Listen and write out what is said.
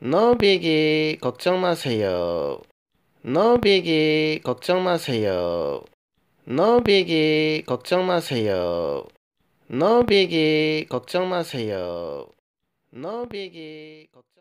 노비기 걱정 마세요. 노비기 걱정 마세요. 노비기 걱정 마세요. 노비기 걱정 마세요. 노비기 걱정